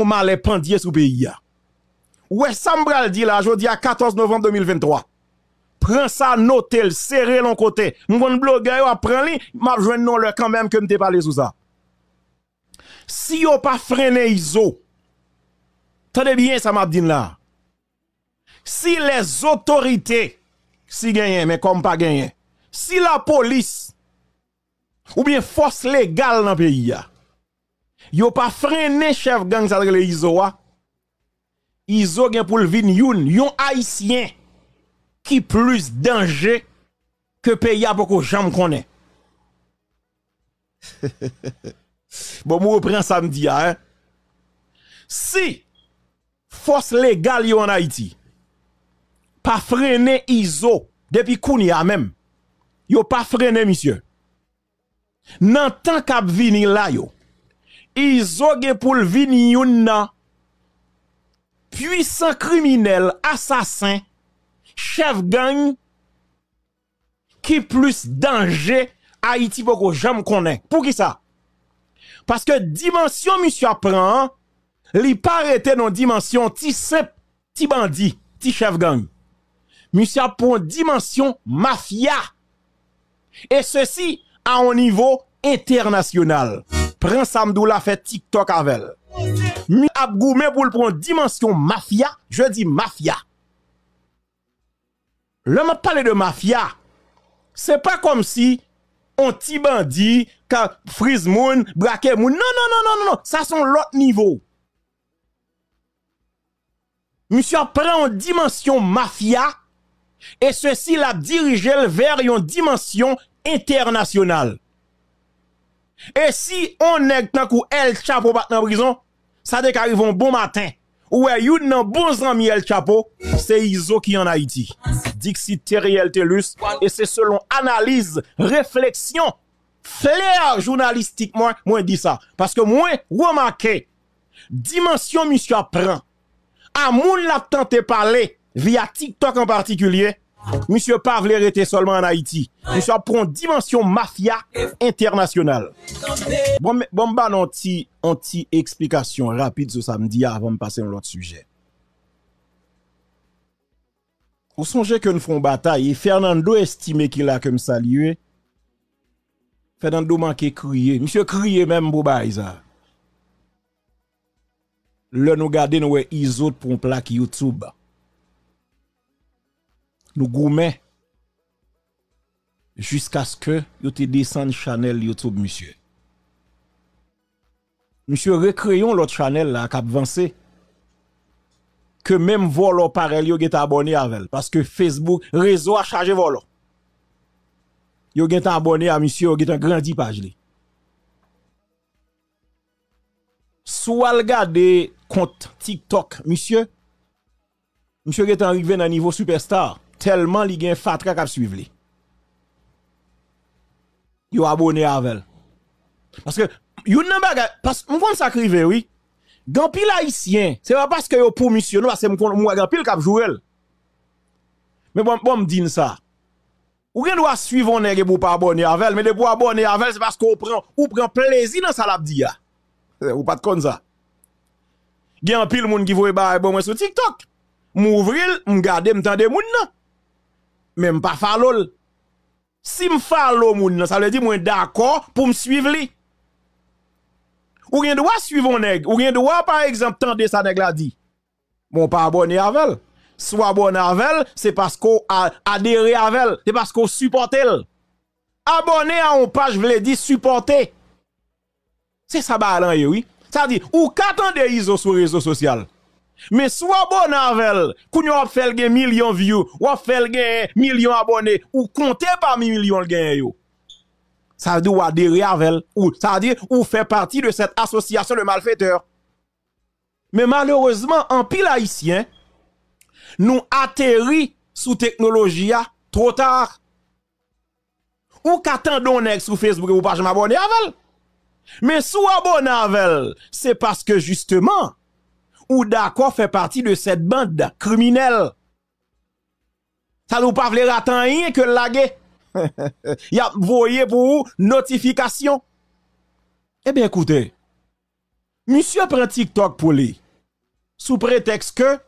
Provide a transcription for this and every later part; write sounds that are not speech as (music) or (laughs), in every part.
on malais pendier sous pays Ouais, Sambral dit là, jeudi à 14 novembre 2023. Prends ça, notel, serré l'on côté. Mon blogueur, apprends m'a le quand même que m'te parlé sous ça. Si on pas freiné ISO, bien ça m'a dit là. Si les autorités, si gagnent, mais comme pas gagnent, si la police, ou bien force légale dans le pays, yo pas freiné chef gang ça le Izo Izo gen pour le vin youn, yon haïtien qui plus danger que pays a beaucoup jamais connaît. bon, mou reprend samedi hein. Si force légale yo en Haïti pas freiner Izo. depuis Kounia même. Yo pas freiner monsieur. Nan tan k'ap vini la yo. Izo pou vini yon Puissant criminel, assassin, chef gang, qui plus danger Haïti poko jam connaît. Pour qui ça? Parce que dimension monsieur apprend, li pas arrêté dans dimension ti ti bandit, ti chef gang. Monsieur prend dimension mafia. Et ceci à un niveau international prend Samdoula la fait TikTok avec Mi a Abgoumé pour le prendre dimension mafia, je dis mafia. Le m'a parlé de mafia. C'est pas comme si on petit bandit, frise moun, braque moun. Non, non, non, non, non, ça sont l'autre niveau. Monsieur prend en dimension mafia et ceci l'a dirigé vers une dimension internationale. Et si on n'est pas coup El Chapo bat en prison, ça dès un bon matin. Ou vous you nan bon ami El Chapo, c'est Iso qui en Haïti. Dixit Teriel Telus, et c'est selon analyse, réflexion, flair journalistique, moi, moi dis ça. Parce que moi, remarqué, dimension monsieur apprend, à moun la tente parler, via TikTok en particulier, Monsie Pavler ete solman an Haiti Monsie apon Dimension Mafia Internasyonal Bon me ban an ti an ti eksplikasyon rapide se samdi avan me pase yon lot suje Ou sonje ke nou fon batay Fernando estime ki la kem salye Fernando manke kriye Monsie kriye menm bo ba aiza Le nou gade nou e izot pou mplak Youtube Monsie nous gourmet jusqu'à ce que yo descend Chanel YouTube monsieur. Monsieur recréons l'autre Chanel là cap que même volo pareil vous get abonné avec parce que Facebook réseau a chargé volo. Vous êtes abonné à monsieur yo êtes grandi page li. Soit le compte TikTok monsieur monsieur est arrivé à niveau superstar tellement li gen fatra kap suiv li. Yo abonné avec. Parce que you nan bagay, parce que m'kon sakrive, oui. Gampil haïtien, c'est pas parce que yo pour mission, parce que m'kon mwa gampil kap jouel. Mais bon, bon dit ça. Ou gen doit suivre on nègre pour pas à avec, mais de pour à avec, c'est parce qu'on prend, ou prend plaisir dans sa labdi ya. Ou pas de kon ça. Gen pile moun qui voye ba bon moi sur TikTok. M'ouvril, m'gade, m'tande moun nan même pas falol, Si me moun, ça veut dire moi d'accord pour me suivre Ou rien droit suivre un nèg, ou rien droit par exemple tendre ça nèg la dit. Bon pas abonné avec Soit à avec c'est parce qu'on a à avec c'est parce qu'on supporte elle. Abonné à une page vle dire supporter. C'est ça balan oui. Ça dit ou qu'attendez ISO sur réseau social. Mais soit bon avec qu'on a fait millions million vues, ou a fait millions million d'abonnés, ou compter parmi millions de yo. Ça veut dire ou adhérer ou ça veut dire ou faire partie de cette association de malfaiteurs. Mais malheureusement, en pile haïtien, nous atterri sous technologie ah, trop tard. Ou qu'attendons nous sur Facebook ou page m'abonner avec. Mais sous bon avec, c'est parce que justement ou d'accord fait partie de cette bande criminelle. Ça nous pas rater rien que laguer. (laughs) y a voyé pour vous notification. Eh bien écoutez, monsieur prend TikTok pour lui. Sous prétexte que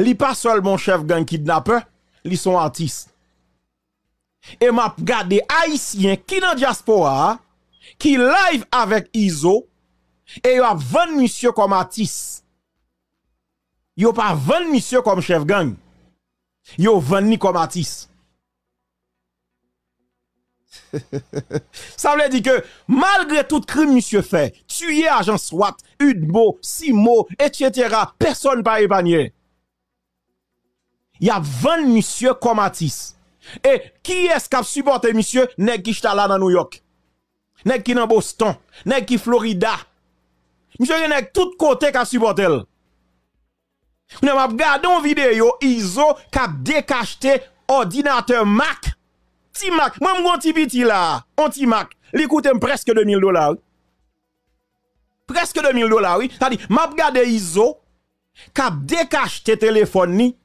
li pas seulement chef gang kidnappeur, li son artiste. Et m'a gardé haïtien qui dans diaspora qui live avec Iso et a vendu monsieur comme artiste. Yo pas vendre monsieur comme chef gang. Yo vend ni comme artiste. Ça veut dire que malgré tout crime monsieur fait, tuer agent SWAT, Udbo, Simo, etc., personne pas épanier. Y a 20 monsieur comme artiste. Et qui est-ce qui a supporté monsieur Nèg qui là dans New York? Nèg qui dans Boston, nèg qui Florida. Monsieur y a tout côté qui a supporté. Nous avons regardé une vidéo ISO qui a ordinateur Mac. Ti Mac, moi mon petit petit là, on petit Mac, il coûte presque 2000 dollars. Presque 2000 dollars, oui. C'est-à-dire, m'a regardé ISO qui a téléphone ni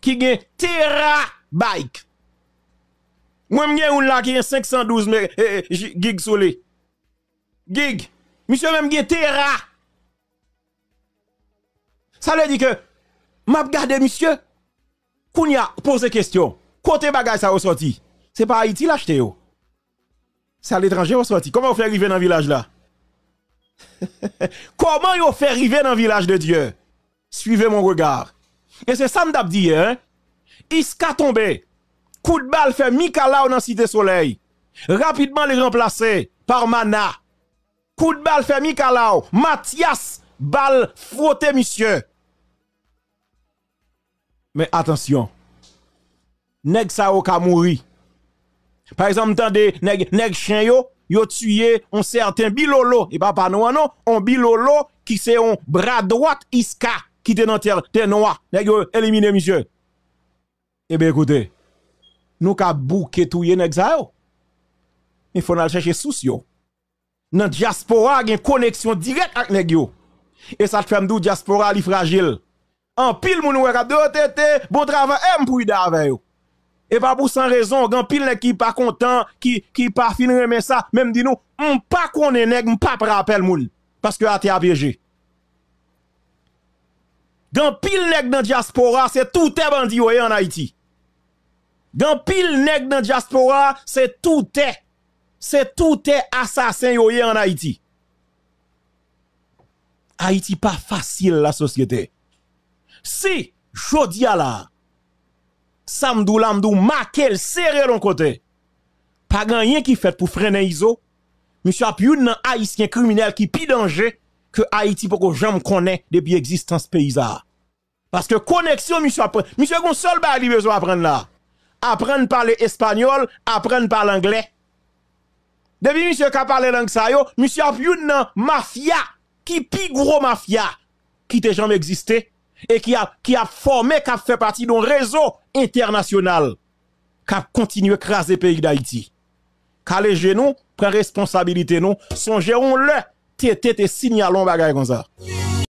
qui gagne terabyte. Moi j'ai un là qui a 512 gig soleil. Gig. Monsieur même gagne tera. Ça veut dire que m'a regardé monsieur. Kounia pose question. Côté bagage ça ressorti. C'est pas Haïti l'acheter yo. C'est à l'étranger ressorti. Comment vous fait arriver dans le village là (laughs) Comment vous fait arriver dans le village de Dieu Suivez mon regard. Et c'est ça m'dap dit hein. Iska tombé. Coup de balle fait Mikala dans Cité Soleil. Rapidement les remplacer par Mana. Coup de balle fait Mikala. Mathias balle frotté monsieur. Mais attention, nèg sa qui ka Par exemple, tande nèg nèg chien yo, yo tué un certain Bilolo et papa non non, Un Bilolo qui c'est un bras droit Iska qui était dans terre te noire. Nèg éliminé monsieur. Eh bien écoutez, nous ka bouquer touye nèg sa Il e faut aller chercher sous yo. Dans diaspora, a une connexion directe avec nèg yo. Et ça te fait m'dou diaspora li fragile en pile moun ou kap de tete, bon travail pou pour avec Et pas pour sans raison, grand pile n'est qui pas content, qui qui pas fini remet ça, même dit nous, on m'm pas connaît nèg, on pas rappel moun parce que a te piégé. Grand pile nèg dans diaspora, c'est tout est bandits en Haïti. Grand pile nèg dans diaspora, c'est tout est c'est tout assassin en Haïti. Haïti pas facile la société. Si, jodi la, samdou lamdou, Makel serré l'on côté, pas rien qui fait pour freiner ISO, monsieur a un haïtien criminel qui pi danger que Haïti pour que jamais connaît depuis l'existence paysa. Parce que connexion, monsieur monsieur gon seul ba li besoin apprendre là. Apprendre parler espagnol, apprendre parler anglais. Depuis monsieur ka parler langue sa yo, monsieur a une mafia qui pi gros mafia qui te jamais existé et qui a, formé, qui a fait partie d'un réseau international qui a continué à craser le pays d'Haïti. les nous, prenez responsabilité nous, songez-le, t'es signalons bagay comme ça.